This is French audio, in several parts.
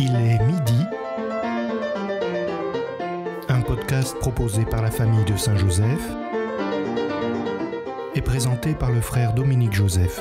Il est midi. Un podcast proposé par la famille de Saint-Joseph et présenté par le frère Dominique Joseph.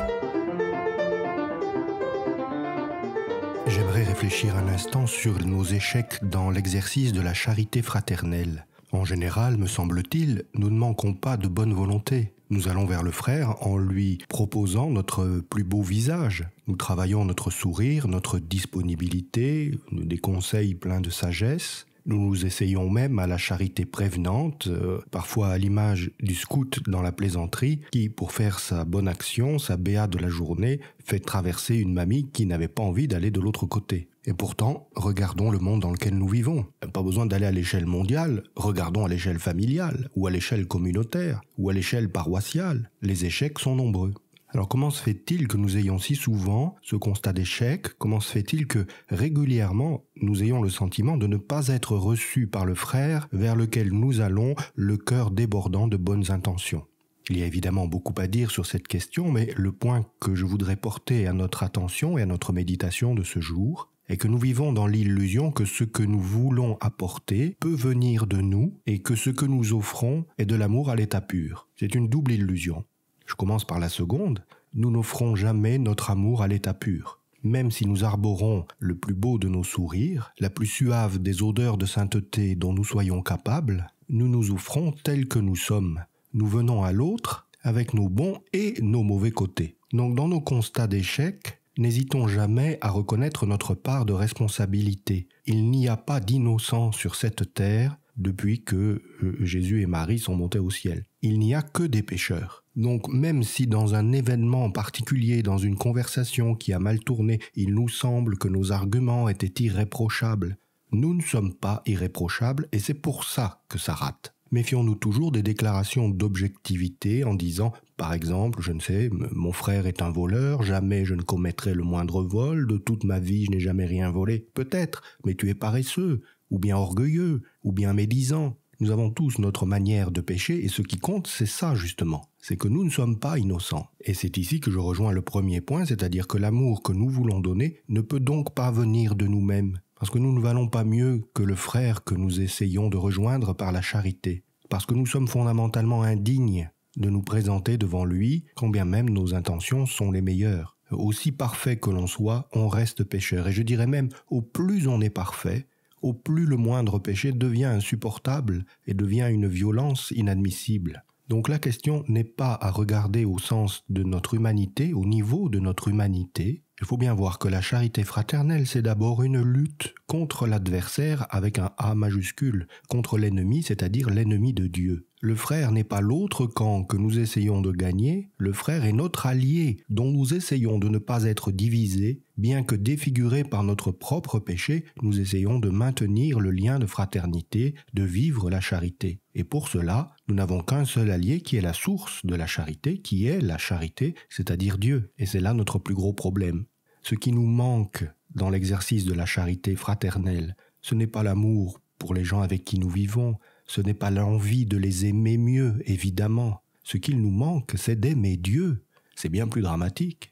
J'aimerais réfléchir un instant sur nos échecs dans l'exercice de la charité fraternelle. En général, me semble-t-il, nous ne manquons pas de bonne volonté. Nous allons vers le frère en lui proposant notre plus beau visage. Nous travaillons notre sourire, notre disponibilité, des conseils pleins de sagesse. Nous nous essayons même à la charité prévenante, euh, parfois à l'image du scout dans la plaisanterie, qui, pour faire sa bonne action, sa béa de la journée, fait traverser une mamie qui n'avait pas envie d'aller de l'autre côté. Et pourtant, regardons le monde dans lequel nous vivons. Pas besoin d'aller à l'échelle mondiale, regardons à l'échelle familiale, ou à l'échelle communautaire, ou à l'échelle paroissiale. Les échecs sont nombreux. Alors comment se fait-il que nous ayons si souvent ce constat d'échec Comment se fait-il que régulièrement nous ayons le sentiment de ne pas être reçus par le frère vers lequel nous allons, le cœur débordant de bonnes intentions il y a évidemment beaucoup à dire sur cette question, mais le point que je voudrais porter à notre attention et à notre méditation de ce jour est que nous vivons dans l'illusion que ce que nous voulons apporter peut venir de nous et que ce que nous offrons est de l'amour à l'état pur. C'est une double illusion. Je commence par la seconde. Nous n'offrons jamais notre amour à l'état pur. Même si nous arborons le plus beau de nos sourires, la plus suave des odeurs de sainteté dont nous soyons capables, nous nous offrons tels que nous sommes. Nous venons à l'autre avec nos bons et nos mauvais côtés. Donc dans nos constats d'échec, n'hésitons jamais à reconnaître notre part de responsabilité. Il n'y a pas d'innocent sur cette terre, depuis que euh, Jésus et Marie sont montés au ciel. Il n'y a que des pécheurs. Donc même si dans un événement particulier, dans une conversation qui a mal tourné, il nous semble que nos arguments étaient irréprochables, nous ne sommes pas irréprochables et c'est pour ça que ça rate. Méfions-nous toujours des déclarations d'objectivité en disant, par exemple, je ne sais, mon frère est un voleur, jamais je ne commettrai le moindre vol, de toute ma vie je n'ai jamais rien volé. Peut-être, mais tu es paresseux, ou bien orgueilleux, ou bien médisant. Nous avons tous notre manière de pécher et ce qui compte, c'est ça justement, c'est que nous ne sommes pas innocents. Et c'est ici que je rejoins le premier point, c'est-à-dire que l'amour que nous voulons donner ne peut donc pas venir de nous-mêmes, parce que nous ne valons pas mieux que le frère que nous essayons de rejoindre par la charité, parce que nous sommes fondamentalement indignes de nous présenter devant lui, combien même nos intentions sont les meilleures. Aussi parfait que l'on soit, on reste pécheur, et je dirais même, au plus on est parfait, au plus le moindre péché devient insupportable et devient une violence inadmissible. Donc la question n'est pas à regarder au sens de notre humanité, au niveau de notre humanité. Il faut bien voir que la charité fraternelle, c'est d'abord une lutte contre l'adversaire avec un A majuscule, contre l'ennemi, c'est-à-dire l'ennemi de Dieu. Le frère n'est pas l'autre camp que nous essayons de gagner, le frère est notre allié dont nous essayons de ne pas être divisés, bien que défigurés par notre propre péché, nous essayons de maintenir le lien de fraternité, de vivre la charité. Et pour cela, nous n'avons qu'un seul allié qui est la source de la charité, qui est la charité, c'est-à-dire Dieu. Et c'est là notre plus gros problème. Ce qui nous manque dans l'exercice de la charité fraternelle, ce n'est pas l'amour pour les gens avec qui nous vivons, ce n'est pas l'envie de les aimer mieux, évidemment. Ce qu'il nous manque, c'est d'aimer Dieu. C'est bien plus dramatique.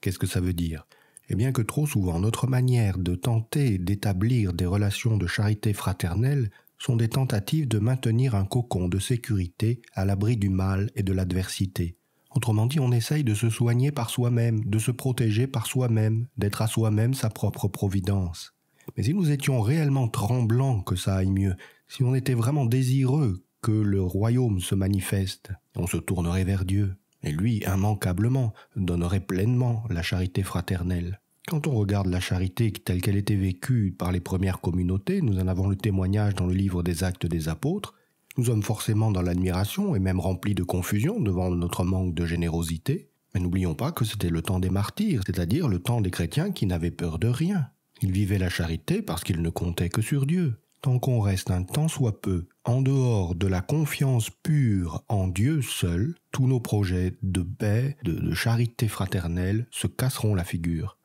Qu'est-ce que ça veut dire Eh bien que trop souvent notre manière de tenter d'établir des relations de charité fraternelle sont des tentatives de maintenir un cocon de sécurité à l'abri du mal et de l'adversité. Autrement dit, on essaye de se soigner par soi-même, de se protéger par soi-même, d'être à soi-même sa propre providence. Mais si nous étions réellement tremblants que ça aille mieux, si on était vraiment désireux que le royaume se manifeste, on se tournerait vers Dieu, et lui, immanquablement, donnerait pleinement la charité fraternelle. Quand on regarde la charité telle qu'elle était vécue par les premières communautés, nous en avons le témoignage dans le livre des actes des apôtres, nous sommes forcément dans l'admiration et même remplis de confusion devant notre manque de générosité, mais n'oublions pas que c'était le temps des martyrs, c'est-à-dire le temps des chrétiens qui n'avaient peur de rien. Ils vivaient la charité parce qu'ils ne comptaient que sur Dieu tant qu'on reste un temps, soit peu en dehors de la confiance pure en Dieu seul, tous nos projets de paix, de, charité fraternelle se casseront la figure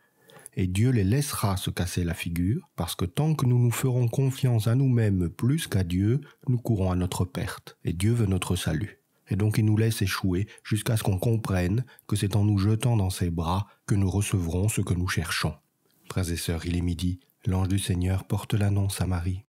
et Dieu les laissera se casser la figure, parce que tant que nous nous ferons confiance à nous-mêmes plus qu'à Dieu, nous courons à notre perte, et Dieu veut notre salut. Et donc il nous laisse échouer jusqu'à ce qu'on comprenne que c'est en nous jetant dans ses bras que nous recevrons ce que nous cherchons. Frères et sœurs, il est midi, l'ange du Seigneur porte l'annonce à Marie.